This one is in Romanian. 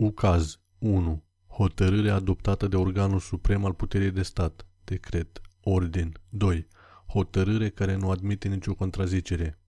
Ucaz 1. Hotărâre adoptată de organul suprem al puterii de stat. Decret. Ordin. 2. Hotărâre care nu admite nicio contrazicere.